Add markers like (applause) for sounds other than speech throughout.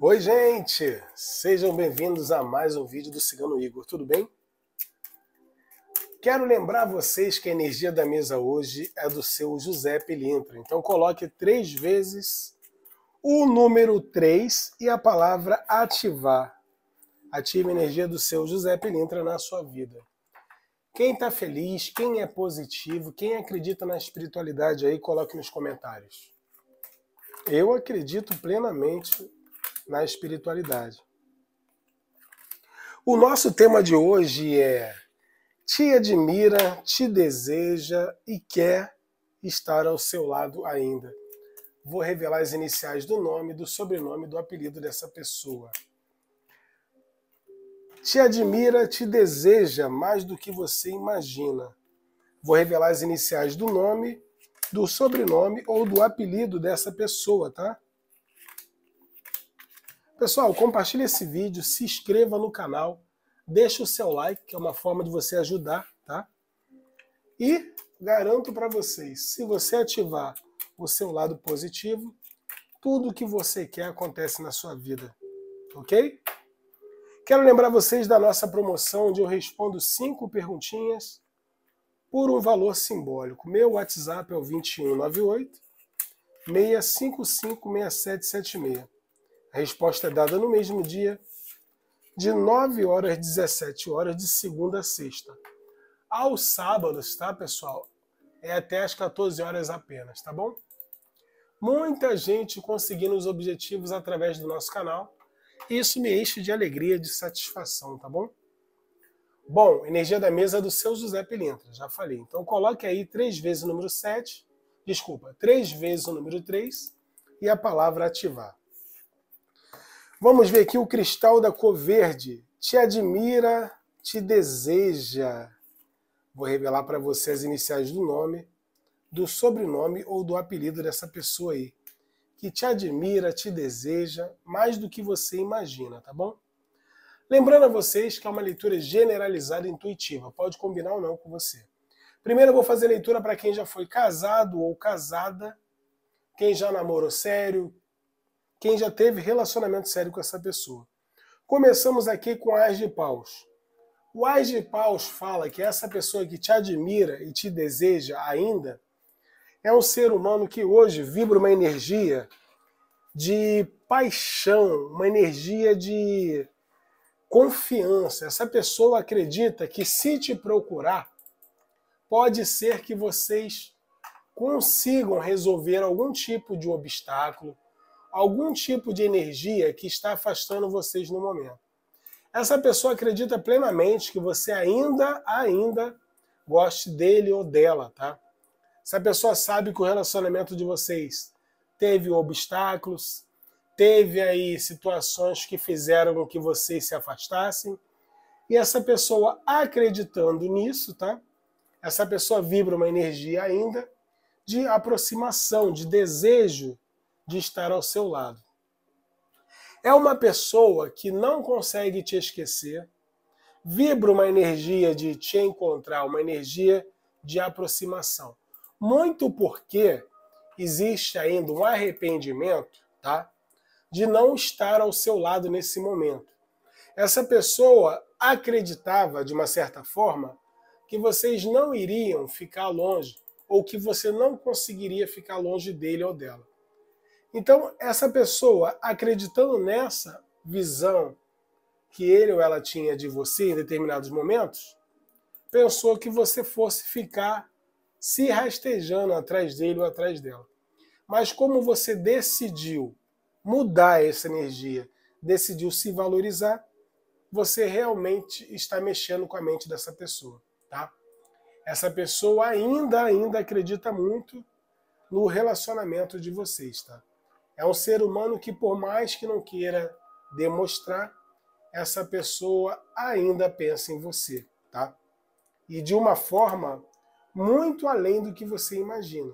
Oi, gente! Sejam bem-vindos a mais um vídeo do Cigano Igor, tudo bem? Quero lembrar vocês que a energia da mesa hoje é do seu José Pelintra. Então coloque três vezes o número 3 e a palavra ativar. Ative a energia do seu José Pelintra na sua vida. Quem está feliz, quem é positivo, quem acredita na espiritualidade aí, coloque nos comentários. Eu acredito plenamente na espiritualidade. O nosso tema de hoje é: te admira, te deseja e quer estar ao seu lado ainda. Vou revelar as iniciais do nome, do sobrenome, do apelido dessa pessoa. Te admira, te deseja mais do que você imagina. Vou revelar as iniciais do nome, do sobrenome ou do apelido dessa pessoa, tá? Pessoal, compartilhe esse vídeo, se inscreva no canal, deixa o seu like, que é uma forma de você ajudar, tá? E garanto para vocês, se você ativar o seu lado positivo, tudo o que você quer acontece na sua vida, ok? Quero lembrar vocês da nossa promoção, onde eu respondo cinco perguntinhas por um valor simbólico. Meu WhatsApp é o 2198 655 6776. A resposta é dada no mesmo dia, de 9 horas às 17 horas, de segunda a sexta. Aos sábados, tá, pessoal? É até às 14 horas apenas, tá bom? Muita gente conseguindo os objetivos através do nosso canal. Isso me enche de alegria, de satisfação, tá bom? Bom, energia da mesa é do seu José Pilintra, já falei. Então coloque aí três vezes o número 7, desculpa, três vezes o número 3 e a palavra ativar. Vamos ver aqui o cristal da cor verde. Te admira, te deseja. Vou revelar para você as iniciais do nome, do sobrenome ou do apelido dessa pessoa aí. Que te admira, te deseja mais do que você imagina, tá bom? Lembrando a vocês que é uma leitura generalizada e intuitiva, pode combinar ou não com você. Primeiro eu vou fazer leitura para quem já foi casado ou casada, quem já namorou sério, quem já teve relacionamento sério com essa pessoa. Começamos aqui com Ais de Paus. O Ais de Paus fala que essa pessoa que te admira e te deseja ainda é um ser humano que hoje vibra uma energia de paixão, uma energia de confiança. Essa pessoa acredita que se te procurar, pode ser que vocês consigam resolver algum tipo de obstáculo, algum tipo de energia que está afastando vocês no momento. Essa pessoa acredita plenamente que você ainda, ainda goste dele ou dela, tá? Essa pessoa sabe que o relacionamento de vocês teve obstáculos, teve aí situações que fizeram com que vocês se afastassem. E essa pessoa acreditando nisso, tá? Essa pessoa vibra uma energia ainda de aproximação, de desejo de estar ao seu lado. É uma pessoa que não consegue te esquecer, vibra uma energia de te encontrar, uma energia de aproximação. Muito porque existe ainda um arrependimento, tá? De não estar ao seu lado nesse momento. Essa pessoa acreditava, de uma certa forma, que vocês não iriam ficar longe ou que você não conseguiria ficar longe dele ou dela. Então, essa pessoa, acreditando nessa visão que ele ou ela tinha de você em determinados momentos, pensou que você fosse ficar se rastejando atrás dele ou atrás dela. Mas como você decidiu mudar essa energia, decidiu se valorizar, você realmente está mexendo com a mente dessa pessoa, tá? Essa pessoa ainda ainda acredita muito no relacionamento de vocês, tá? É um ser humano que, por mais que não queira demonstrar, essa pessoa ainda pensa em você, tá? E de uma forma muito além do que você imagina.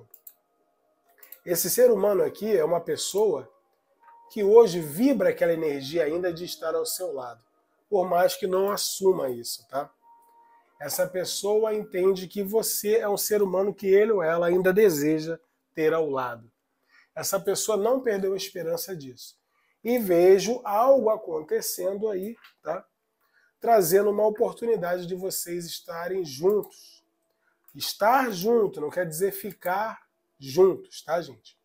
Esse ser humano aqui é uma pessoa que hoje vibra aquela energia ainda de estar ao seu lado, por mais que não assuma isso, tá? Essa pessoa entende que você é um ser humano que ele ou ela ainda deseja ter ao lado. Essa pessoa não perdeu a esperança disso. E vejo algo acontecendo aí, tá? Trazendo uma oportunidade de vocês estarem juntos. Estar junto não quer dizer ficar juntos, tá, gente?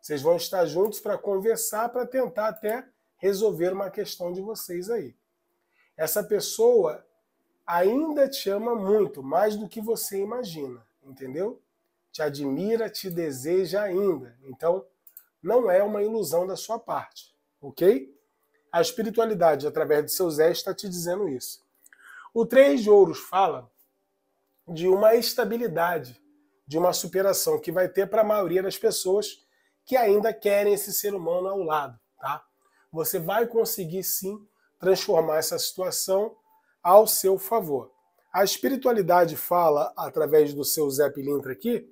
Vocês vão estar juntos para conversar, para tentar até resolver uma questão de vocês aí. Essa pessoa ainda te ama muito, mais do que você imagina, entendeu? te admira, te deseja ainda. Então, não é uma ilusão da sua parte, ok? A espiritualidade, através de seu Zé, está te dizendo isso. O Três de Ouros fala de uma estabilidade, de uma superação que vai ter para a maioria das pessoas que ainda querem esse ser humano ao lado, tá? Você vai conseguir sim transformar essa situação ao seu favor. A espiritualidade fala, através do seu Zé Pilintra aqui,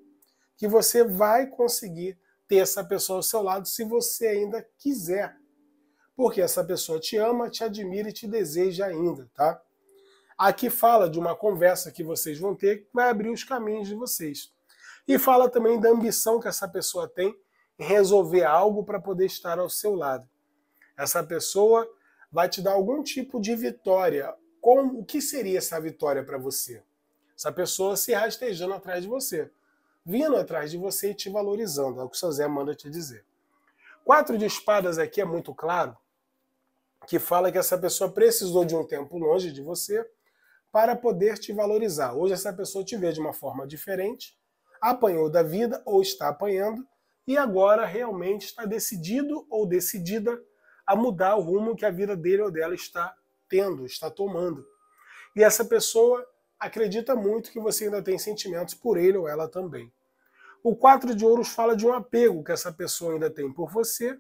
que você vai conseguir ter essa pessoa ao seu lado se você ainda quiser. Porque essa pessoa te ama, te admira e te deseja ainda, tá? Aqui fala de uma conversa que vocês vão ter que vai abrir os caminhos de vocês. E fala também da ambição que essa pessoa tem em resolver algo para poder estar ao seu lado. Essa pessoa vai te dar algum tipo de vitória. Com o que seria essa vitória para você? Essa pessoa se rastejando atrás de você vindo atrás de você e te valorizando. É o que o seu Zé manda te dizer. Quatro de espadas aqui é muito claro que fala que essa pessoa precisou de um tempo longe de você para poder te valorizar. Hoje essa pessoa te vê de uma forma diferente, apanhou da vida ou está apanhando e agora realmente está decidido ou decidida a mudar o rumo que a vida dele ou dela está tendo, está tomando. E essa pessoa acredita muito que você ainda tem sentimentos por ele ou ela também. O quatro de ouros fala de um apego que essa pessoa ainda tem por você,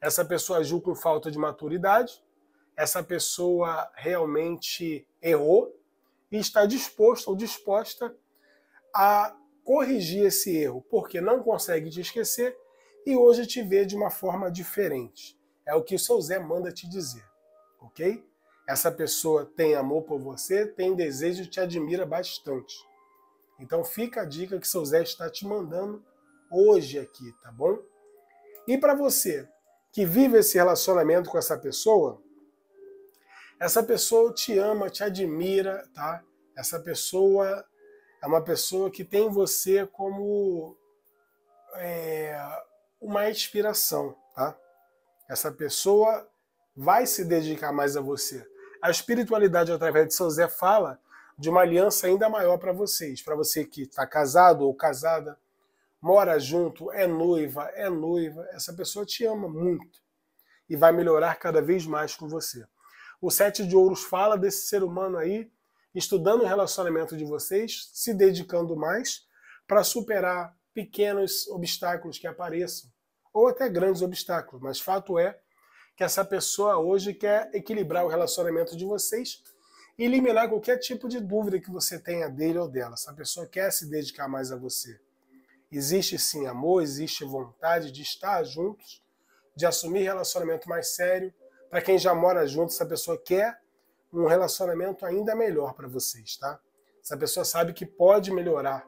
essa pessoa agiu com falta de maturidade, essa pessoa realmente errou e está disposto ou disposta a corrigir esse erro, porque não consegue te esquecer e hoje te vê de uma forma diferente. É o que o seu Zé manda te dizer, ok? essa pessoa tem amor por você, tem desejo e te admira bastante. Então fica a dica que seu Zé está te mandando hoje aqui, tá bom? E para você que vive esse relacionamento com essa pessoa, essa pessoa te ama, te admira, tá? Essa pessoa é uma pessoa que tem você como é, uma inspiração, tá? Essa pessoa vai se dedicar mais a você a espiritualidade, através de São Zé, fala de uma aliança ainda maior para vocês, para você que está casado ou casada, mora junto, é noiva, é noiva, essa pessoa te ama muito e vai melhorar cada vez mais com você. O Sete de Ouros fala desse ser humano aí, estudando o relacionamento de vocês, se dedicando mais para superar pequenos obstáculos que apareçam, ou até grandes obstáculos, mas fato é que essa pessoa hoje quer equilibrar o relacionamento de vocês e eliminar qualquer tipo de dúvida que você tenha dele ou dela. Essa pessoa quer se dedicar mais a você. Existe sim amor, existe vontade de estar juntos, de assumir relacionamento mais sério. Para quem já mora junto, essa pessoa quer um relacionamento ainda melhor para vocês, tá? Essa pessoa sabe que pode melhorar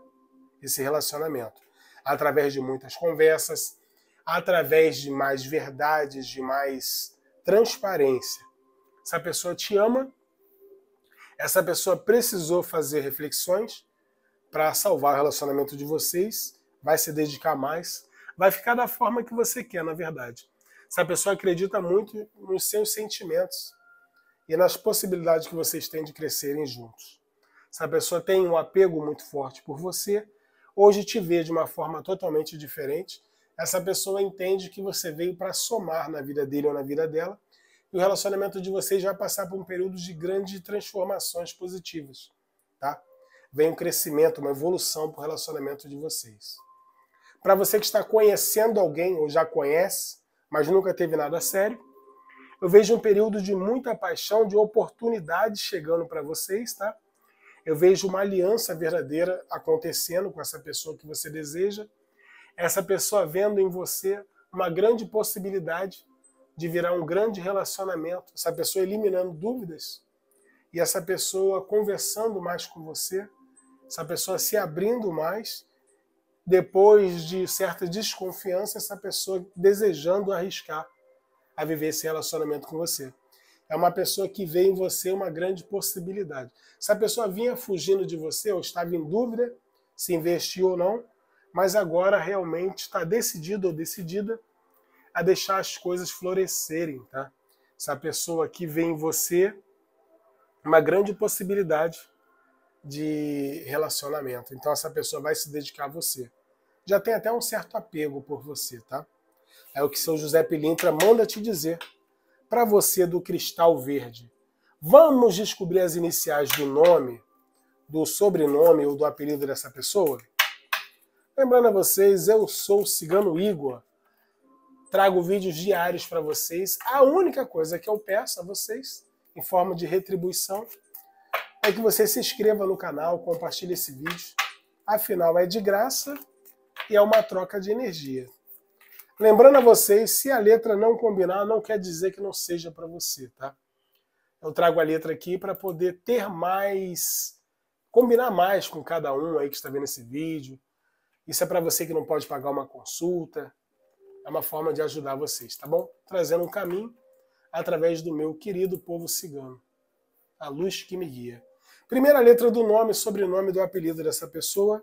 esse relacionamento através de muitas conversas, através de mais verdades, de mais transparência. Essa pessoa te ama, essa pessoa precisou fazer reflexões para salvar o relacionamento de vocês, vai se dedicar mais, vai ficar da forma que você quer, na verdade. Essa pessoa acredita muito nos seus sentimentos e nas possibilidades que vocês têm de crescerem juntos. Essa pessoa tem um apego muito forte por você, hoje te vê de uma forma totalmente diferente essa pessoa entende que você veio para somar na vida dele ou na vida dela, e o relacionamento de vocês vai passar por um período de grandes transformações positivas, tá? Vem um crescimento, uma evolução para o relacionamento de vocês. Para você que está conhecendo alguém ou já conhece, mas nunca teve nada sério, eu vejo um período de muita paixão, de oportunidades chegando para vocês, tá? Eu vejo uma aliança verdadeira acontecendo com essa pessoa que você deseja essa pessoa vendo em você uma grande possibilidade de virar um grande relacionamento, essa pessoa eliminando dúvidas e essa pessoa conversando mais com você, essa pessoa se abrindo mais, depois de certa desconfiança, essa pessoa desejando arriscar a viver esse relacionamento com você. É uma pessoa que vê em você uma grande possibilidade. Se a pessoa vinha fugindo de você ou estava em dúvida se investiu ou não, mas agora realmente está decidido ou decidida a deixar as coisas florescerem, tá? Essa pessoa aqui vê em você uma grande possibilidade de relacionamento. Então essa pessoa vai se dedicar a você. Já tem até um certo apego por você, tá? É o que seu José Pilintra manda te dizer para você do Cristal Verde. Vamos descobrir as iniciais do nome, do sobrenome ou do apelido dessa pessoa? Lembrando a vocês, eu sou o Cigano Igor. Trago vídeos diários para vocês. A única coisa que eu peço a vocês, em forma de retribuição, é que você se inscreva no canal, compartilhe esse vídeo. Afinal, é de graça e é uma troca de energia. Lembrando a vocês, se a letra não combinar, não quer dizer que não seja para você, tá? Eu trago a letra aqui para poder ter mais, combinar mais com cada um aí que está vendo esse vídeo, isso é para você que não pode pagar uma consulta. É uma forma de ajudar vocês, tá bom? Trazendo um caminho através do meu querido povo cigano. A luz que me guia. Primeira letra do nome, sobrenome do apelido dessa pessoa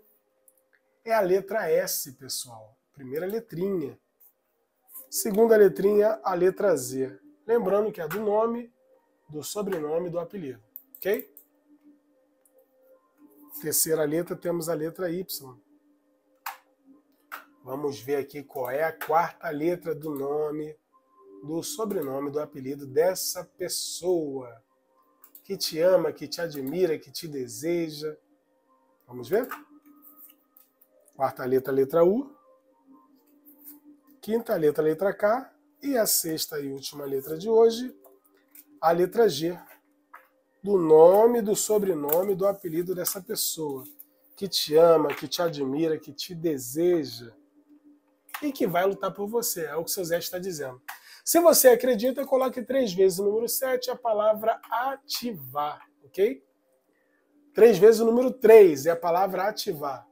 é a letra S, pessoal. Primeira letrinha. Segunda letrinha, a letra Z. Lembrando que é do nome, do sobrenome, do apelido. Ok? Terceira letra, temos a letra Y. Vamos ver aqui qual é a quarta letra do nome, do sobrenome, do apelido dessa pessoa que te ama, que te admira, que te deseja. Vamos ver? Quarta letra, letra U. Quinta letra, letra K. E a sexta e última letra de hoje, a letra G. Do nome, do sobrenome, do apelido dessa pessoa que te ama, que te admira, que te deseja e que vai lutar por você. É o que o seu Zé está dizendo. Se você acredita, coloque três vezes o número 7, a palavra ativar, ok? Três vezes o número 3 é a palavra ativar.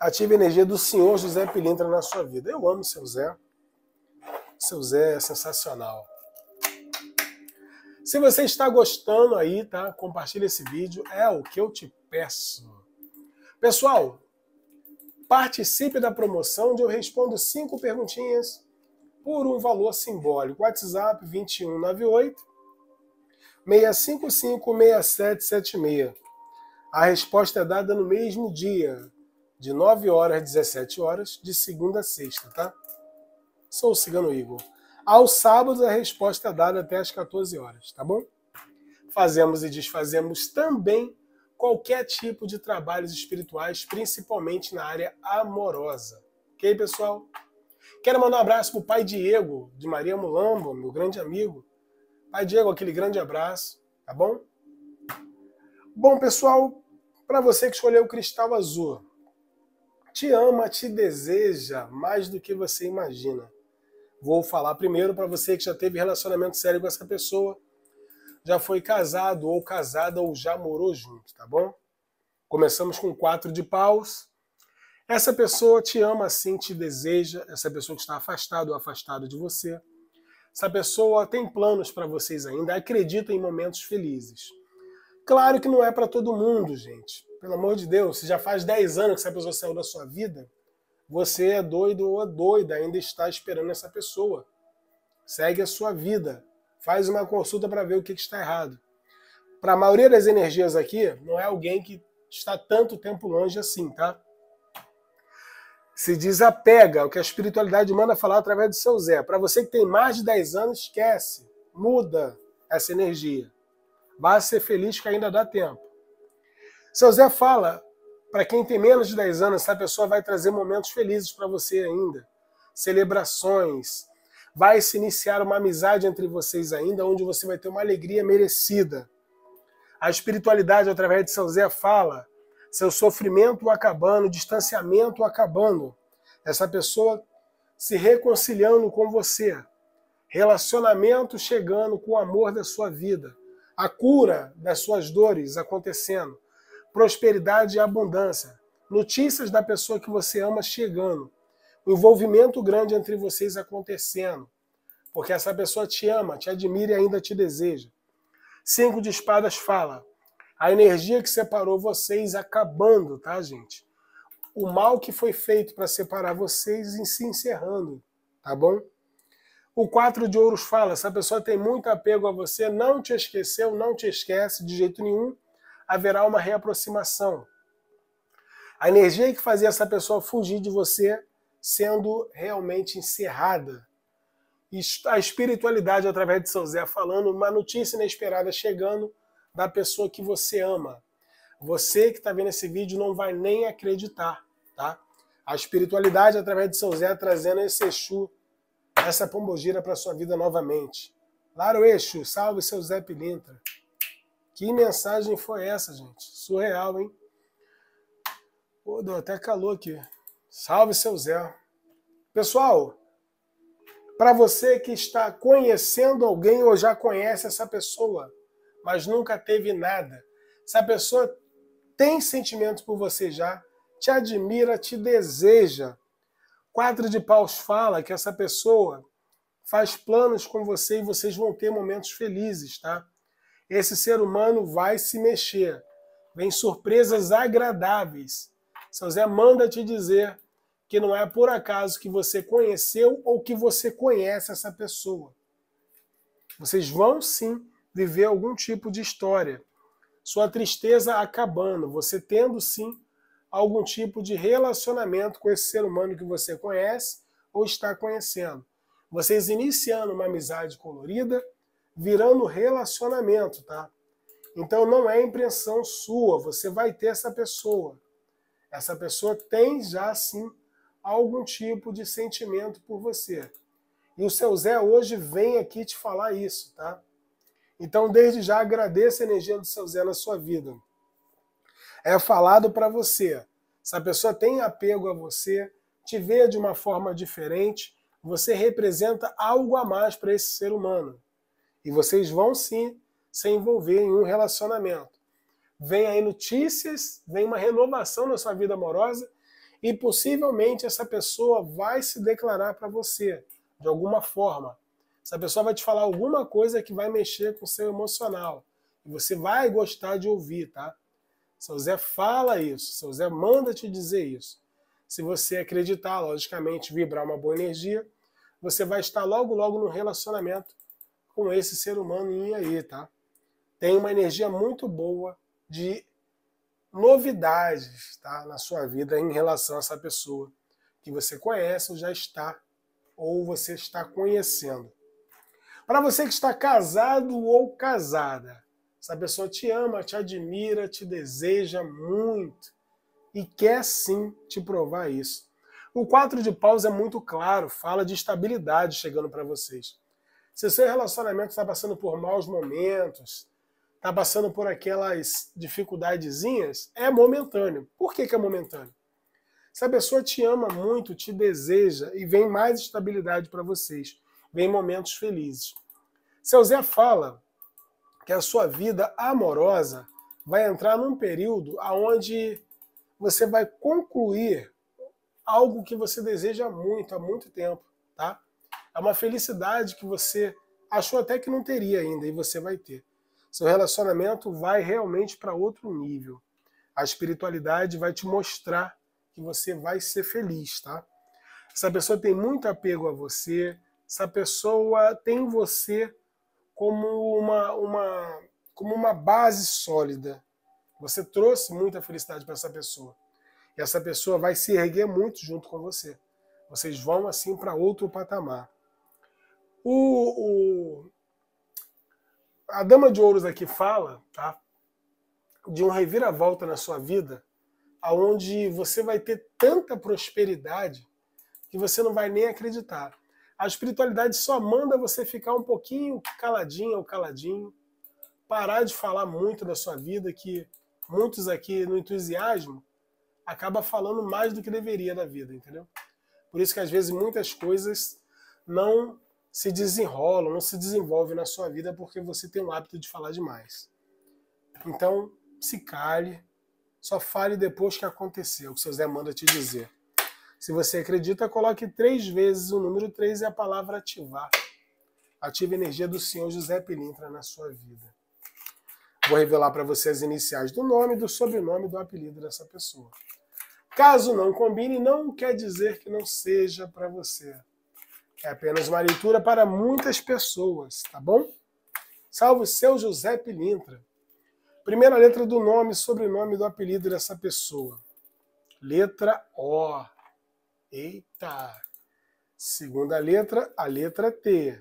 Ative a energia do senhor José Pilintra na sua vida. Eu amo seu Zé. Seu Zé é sensacional. Se você está gostando aí, tá? Compartilha esse vídeo. É o que eu te peço. Pessoal, Participe da promoção onde eu respondo cinco perguntinhas por um valor simbólico. WhatsApp 2198 655 6776. A resposta é dada no mesmo dia, de 9 horas às 17 horas, de segunda a sexta, tá? Sou o Cigano Igor. Ao sábado a resposta é dada até às 14 horas, tá bom? Fazemos e desfazemos também qualquer tipo de trabalhos espirituais, principalmente na área amorosa. Ok, pessoal? Quero mandar um abraço para o pai Diego, de Maria Mulambo, meu grande amigo. Pai Diego, aquele grande abraço, tá bom? Bom, pessoal, para você que escolheu o cristal azul, te ama, te deseja mais do que você imagina. Vou falar primeiro para você que já teve relacionamento sério com essa pessoa já foi casado ou casada ou já morou junto, tá bom? Começamos com quatro de paus. Essa pessoa te ama assim, te deseja, essa pessoa que está afastado ou afastada de você. Essa pessoa tem planos para vocês ainda, acredita em momentos felizes. Claro que não é para todo mundo, gente. Pelo amor de Deus, se já faz 10 anos que essa pessoa saiu da sua vida, você é doido ou é doida, ainda está esperando essa pessoa. Segue a sua vida. Faz uma consulta para ver o que, que está errado. Para a maioria das energias aqui, não é alguém que está tanto tempo longe assim, tá? Se desapega, o que a espiritualidade manda falar através do seu Zé. Para você que tem mais de 10 anos, esquece, muda essa energia. Basta ser feliz que ainda dá tempo. Seu Zé fala, para quem tem menos de 10 anos, essa pessoa vai trazer momentos felizes para você ainda. Celebrações, vai se iniciar uma amizade entre vocês ainda, onde você vai ter uma alegria merecida. A espiritualidade, através de São Zé, fala seu sofrimento acabando, distanciamento acabando. Essa pessoa se reconciliando com você. Relacionamento chegando com o amor da sua vida. A cura das suas dores acontecendo. Prosperidade e abundância. Notícias da pessoa que você ama chegando envolvimento grande entre vocês acontecendo, porque essa pessoa te ama, te admira e ainda te deseja. Cinco de espadas fala: a energia que separou vocês acabando, tá, gente? O mal que foi feito para separar vocês e se encerrando, tá bom? O quatro de ouros fala: essa pessoa tem muito apego a você, não te esqueceu, não te esquece de jeito nenhum, haverá uma reaproximação. A energia que fazia essa pessoa fugir de você sendo realmente encerrada. A espiritualidade através de São Zé falando, uma notícia inesperada chegando da pessoa que você ama. Você que está vendo esse vídeo não vai nem acreditar, tá? A espiritualidade através de São Zé trazendo esse Exu, essa pombogira para sua vida novamente. Laro Exu, salve seu Zé Pilintra. Que mensagem foi essa, gente? Surreal, hein? Pô, deu até calor aqui. Salve seu Zé. Pessoal, para você que está conhecendo alguém ou já conhece essa pessoa, mas nunca teve nada, essa pessoa tem sentimentos por você já, te admira, te deseja. Quatro de Paus fala que essa pessoa faz planos com você e vocês vão ter momentos felizes, tá? Esse ser humano vai se mexer. Vem surpresas agradáveis. Seu Zé manda te dizer que não é por acaso que você conheceu ou que você conhece essa pessoa. Vocês vão sim viver algum tipo de história. Sua tristeza acabando, você tendo sim algum tipo de relacionamento com esse ser humano que você conhece ou está conhecendo. Vocês iniciando uma amizade colorida, virando relacionamento, tá? Então não é impressão sua, você vai ter essa pessoa. Essa pessoa tem já sim algum tipo de sentimento por você. E o seu Zé hoje vem aqui te falar isso, tá? Então, desde já, agradeça a energia do seu Zé na sua vida. É falado para você. Se a pessoa tem apego a você, te vê de uma forma diferente, você representa algo a mais para esse ser humano. E vocês vão sim se envolver em um relacionamento. Vem aí notícias, vem uma renovação na sua vida amorosa e possivelmente essa pessoa vai se declarar para você de alguma forma. Essa pessoa vai te falar alguma coisa que vai mexer com o seu emocional. E você vai gostar de ouvir, tá? Seu Zé fala isso, seu Zé manda te dizer isso. Se você acreditar, logicamente, vibrar uma boa energia, você vai estar logo, logo no relacionamento com esse ser humano aí, tá? Tem uma energia muito boa de novidades tá, na sua vida em relação a essa pessoa que você conhece ou já está, ou você está conhecendo. Para você que está casado ou casada, essa pessoa te ama, te admira, te deseja muito e quer sim te provar isso. O quatro de paus é muito claro, fala de estabilidade chegando para vocês. Se seu relacionamento está passando por maus momentos, está passando por aquelas dificuldadezinhas, é momentâneo. Por que, que é momentâneo? Se a pessoa te ama muito, te deseja e vem mais estabilidade para vocês, vem momentos felizes. Seu Zé fala que a sua vida amorosa vai entrar num período aonde você vai concluir algo que você deseja muito há muito tempo, tá? É uma felicidade que você achou até que não teria ainda e você vai ter seu relacionamento vai realmente para outro nível. A espiritualidade vai te mostrar que você vai ser feliz, tá? Essa pessoa tem muito apego a você, essa pessoa tem você como uma, uma, como uma base sólida. Você trouxe muita felicidade para essa pessoa. E essa pessoa vai se erguer muito junto com você. Vocês vão assim para outro patamar. O, o, a Dama de Ouros aqui fala, tá? De um reviravolta na sua vida, aonde você vai ter tanta prosperidade que você não vai nem acreditar. A espiritualidade só manda você ficar um pouquinho caladinho ou caladinho, parar de falar muito da sua vida, que muitos aqui no entusiasmo acaba falando mais do que deveria da vida, entendeu? Por isso que às vezes muitas coisas não se desenrolam, não se desenvolvem na sua vida porque você tem o hábito de falar demais. Então, se cale, só fale depois que aconteceu, o que seu Zé manda te dizer. Se você acredita, coloque três vezes o número três e é a palavra ativar. Ative a energia do Senhor José Pelintra na sua vida. Vou revelar para você as iniciais do nome, do sobrenome e do apelido dessa pessoa. Caso não combine, não quer dizer que não seja para você. É apenas uma leitura para muitas pessoas, tá bom? Salve seu José Pilintra. Primeira letra do nome, sobrenome do apelido dessa pessoa. Letra O. Eita! Segunda letra, a letra T.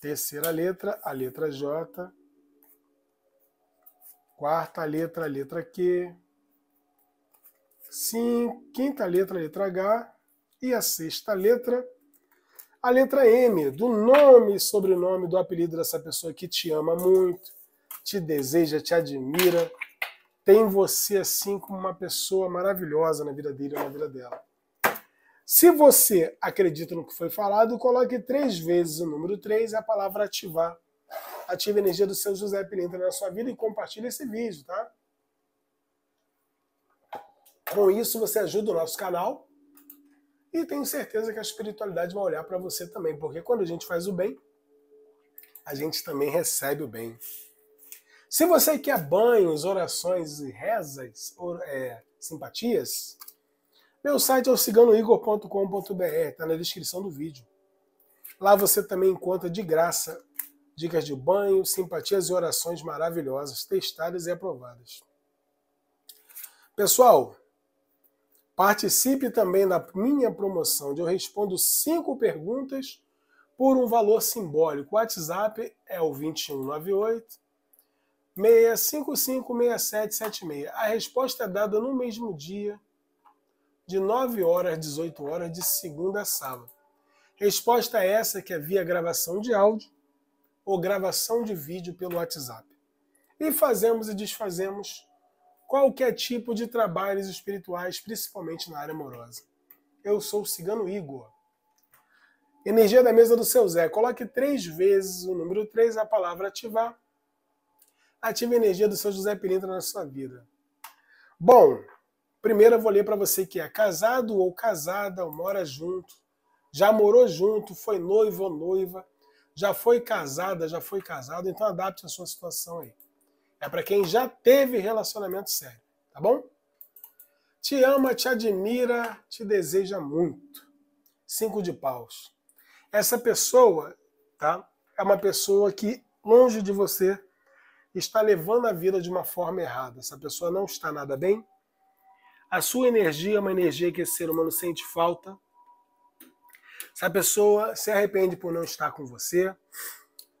Terceira letra, a letra J. Quarta letra, a letra Q. Sim, quinta letra, a letra H. E a sexta letra, a letra M, do nome e sobrenome do apelido dessa pessoa que te ama muito, te deseja, te admira, tem você assim como uma pessoa maravilhosa na vida dele ou na vida dela. Se você acredita no que foi falado, coloque três vezes o número 3 e a palavra ativar. Ative a energia do seu José Pilintra na sua vida e compartilhe esse vídeo, tá? Com isso, você ajuda o nosso canal e tenho certeza que a espiritualidade vai olhar para você também, porque quando a gente faz o bem, a gente também recebe o bem. Se você quer banhos, orações e rezas, or, é, simpatias, meu site é o ciganoigor.com.br, está na descrição do vídeo. Lá você também encontra de graça dicas de banho, simpatias e orações maravilhosas, testadas e aprovadas. Pessoal, Participe também da minha promoção, onde eu respondo cinco perguntas por um valor simbólico. O WhatsApp é o 2198 6776 A resposta é dada no mesmo dia, de 9 horas às 18 horas, de segunda a sábado. Resposta é essa que é via gravação de áudio ou gravação de vídeo pelo WhatsApp. E fazemos e desfazemos qualquer tipo de trabalhos espirituais, principalmente na área amorosa. Eu sou o cigano Igor. Energia da mesa do seu Zé. Coloque três vezes o número três, a palavra ativar. Ative a energia do seu José Pilintra na sua vida. Bom, primeiro eu vou ler para você que é casado ou casada, ou mora junto, já morou junto, foi noivo ou noiva, já foi casada, já foi casado, então adapte a sua situação aí. É para quem já teve relacionamento sério, tá bom? Te ama, te admira, te deseja muito. Cinco de paus. Essa pessoa, tá? É uma pessoa que longe de você está levando a vida de uma forma errada. Essa pessoa não está nada bem. A sua energia é uma energia que esse ser humano sente falta. Essa pessoa se arrepende por não estar com você.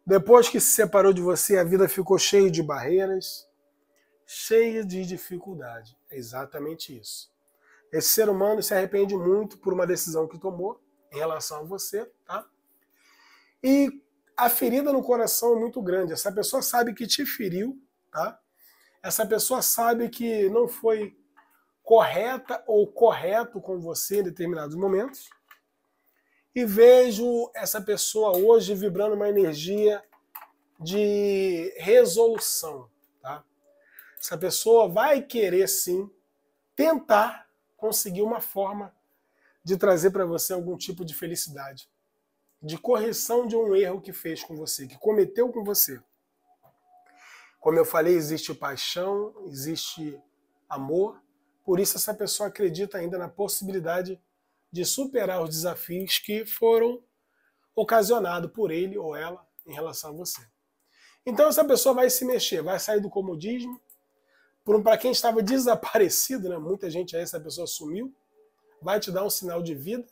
Depois que se separou de você, a vida ficou cheia de barreiras, cheia de dificuldade. É exatamente isso. Esse ser humano se arrepende muito por uma decisão que tomou em relação a você, tá? E a ferida no coração é muito grande. Essa pessoa sabe que te feriu, tá? Essa pessoa sabe que não foi correta ou correto com você em determinados momentos e vejo essa pessoa hoje vibrando uma energia de resolução. Tá? Essa pessoa vai querer sim tentar conseguir uma forma de trazer para você algum tipo de felicidade, de correção de um erro que fez com você, que cometeu com você. Como eu falei, existe paixão, existe amor, por isso essa pessoa acredita ainda na possibilidade de superar os desafios que foram ocasionados por ele ou ela em relação a você. Então essa pessoa vai se mexer, vai sair do comodismo. Para quem estava (laughs) desaparecido, né? muita gente aí, essa pessoa sumiu, vai te dar um sinal de vida.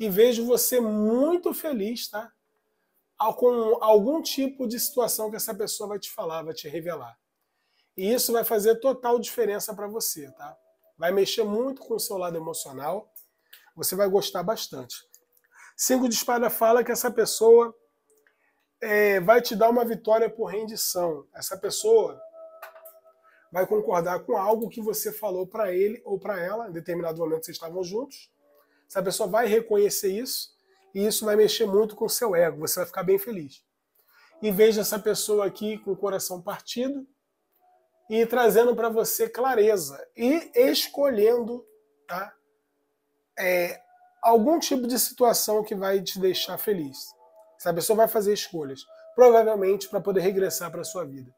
E vejo você muito feliz, tá? Com algum tipo de situação que essa pessoa vai te falar, vai te revelar. E isso vai fazer total diferença para você, tá? Vai mexer muito com o seu lado emocional, você vai gostar bastante. Cinco de espada fala que essa pessoa é, vai te dar uma vitória por rendição. Essa pessoa vai concordar com algo que você falou para ele ou para ela, em determinado momento vocês estavam juntos. Essa pessoa vai reconhecer isso e isso vai mexer muito com o seu ego, você vai ficar bem feliz. E veja essa pessoa aqui com o coração partido e trazendo para você clareza e escolhendo tá, é, algum tipo de situação que vai te deixar feliz. Essa pessoa vai fazer escolhas, provavelmente para poder regressar para a sua vida.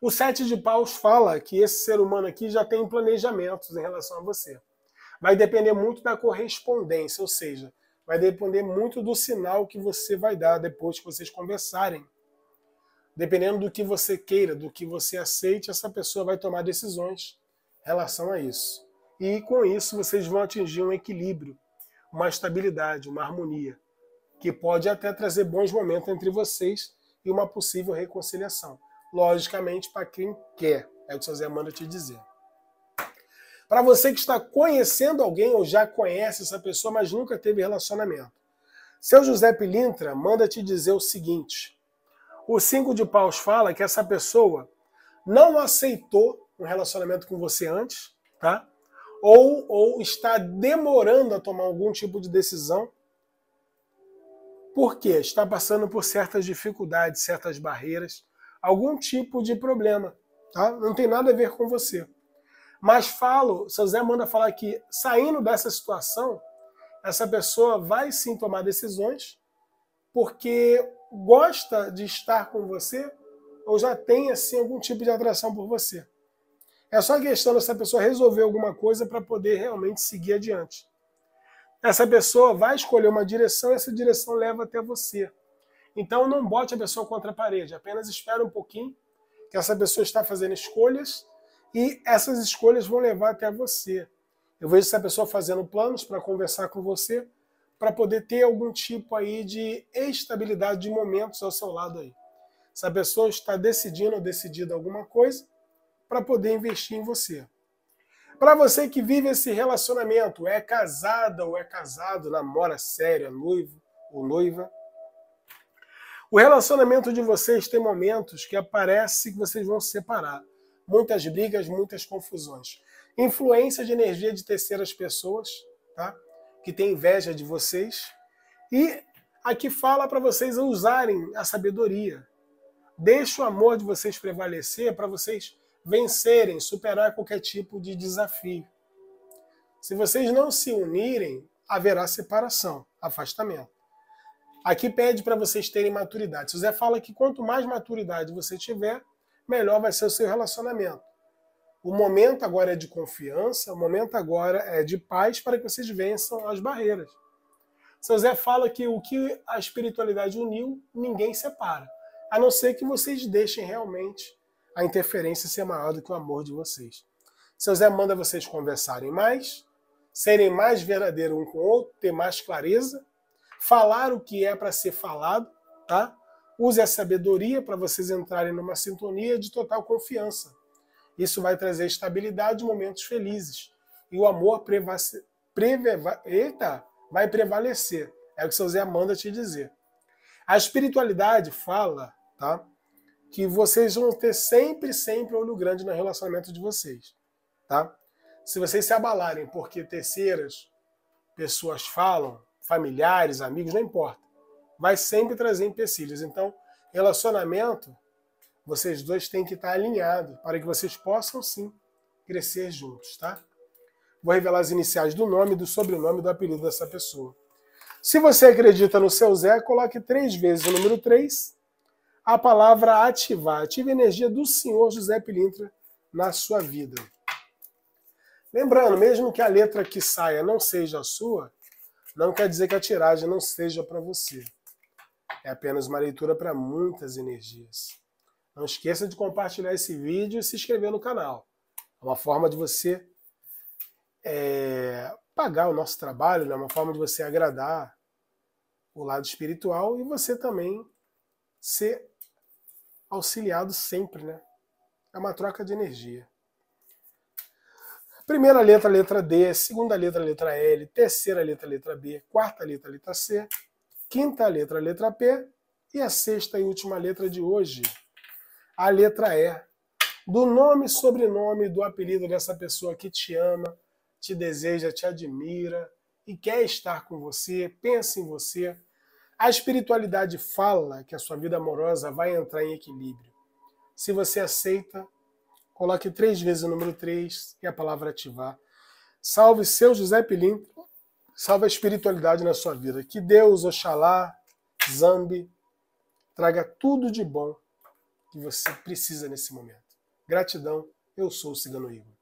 O Sete de Paus fala que esse ser humano aqui já tem planejamentos em relação a você. Vai depender muito da correspondência, ou seja, vai depender muito do sinal que você vai dar depois que vocês conversarem. Dependendo do que você queira, do que você aceite, essa pessoa vai tomar decisões em relação a isso e com isso vocês vão atingir um equilíbrio, uma estabilidade, uma harmonia, que pode até trazer bons momentos entre vocês e uma possível reconciliação. Logicamente, para quem quer, é o que o Zé manda te dizer. Para você que está conhecendo alguém ou já conhece essa pessoa, mas nunca teve relacionamento. Seu José Pilintra manda te dizer o seguinte: o cinco de paus fala que essa pessoa não aceitou um relacionamento com você antes, tá? ou, ou está demorando a tomar algum tipo de decisão, porque está passando por certas dificuldades, certas barreiras, algum tipo de problema. Tá? Não tem nada a ver com você. Mas falo, seu Zé manda falar que saindo dessa situação, essa pessoa vai sim tomar decisões, porque gosta de estar com você ou já tem assim algum tipo de atração por você. É só questão dessa pessoa resolver alguma coisa para poder realmente seguir adiante. Essa pessoa vai escolher uma direção e essa direção leva até você. Então não bote a pessoa contra a parede, apenas espere um pouquinho que essa pessoa está fazendo escolhas e essas escolhas vão levar até você. Eu vejo essa pessoa fazendo planos para conversar com você, para poder ter algum tipo aí de estabilidade de momentos ao seu lado aí. Essa pessoa está decidindo ou decidida alguma coisa, para poder investir em você. Para você que vive esse relacionamento, é casada ou é casado, namora séria, é noivo ou noiva, o relacionamento de vocês tem momentos que aparece que vocês vão se separar. Muitas brigas, muitas confusões. Influência de energia de terceiras pessoas, tá? que tem inveja de vocês. E aqui fala para vocês usarem a sabedoria. Deixe o amor de vocês prevalecer para vocês vencerem, superar qualquer tipo de desafio. Se vocês não se unirem, haverá separação, afastamento. Aqui pede para vocês terem maturidade. José fala que quanto mais maturidade você tiver, melhor vai ser o seu relacionamento. O momento agora é de confiança, o momento agora é de paz para que vocês vençam as barreiras. Seu Zé fala que o que a espiritualidade uniu, ninguém separa, a não ser que vocês deixem realmente a interferência ser maior do que o amor de vocês. Seu Zé manda vocês conversarem mais, serem mais verdadeiros um com o outro, ter mais clareza, falar o que é para ser falado, tá? Use a sabedoria para vocês entrarem numa sintonia de total confiança. Isso vai trazer estabilidade e momentos felizes. E o amor prevace... Eita, vai prevalecer. É o que seu Zé manda te dizer. A espiritualidade fala, tá? que vocês vão ter sempre, sempre olho grande no relacionamento de vocês, tá? Se vocês se abalarem porque terceiras pessoas falam, familiares, amigos, não importa, vai sempre trazer empecilhos. Então, relacionamento, vocês dois têm que estar alinhados para que vocês possam sim crescer juntos, tá? Vou revelar as iniciais do nome, do sobrenome, do apelido dessa pessoa. Se você acredita no seu Zé, coloque três vezes o número 3 a palavra ativar. Ative a energia do Senhor José Pilintra na sua vida. Lembrando, mesmo que a letra que saia não seja a sua, não quer dizer que a tiragem não seja para você. É apenas uma leitura para muitas energias. Não esqueça de compartilhar esse vídeo e se inscrever no canal. É uma forma de você é, pagar o nosso trabalho, né? é né? uma forma de você agradar o lado espiritual e você também ser auxiliado sempre, né? É uma troca de energia. Primeira letra, letra D, segunda letra, letra L, terceira letra, letra B, quarta letra, letra C, quinta letra, letra P e a sexta e última letra de hoje, a letra E. Do nome, sobrenome, do apelido dessa pessoa que te ama, te deseja, te admira e quer estar com você, pensa em você, a espiritualidade fala que a sua vida amorosa vai entrar em equilíbrio. Se você aceita, coloque três vezes o número três e a palavra ativar. Salve seu José Pilinto, salve a espiritualidade na sua vida. Que Deus, Oxalá, Zambi, traga tudo de bom que você precisa nesse momento. Gratidão, eu sou o Cigano Igor.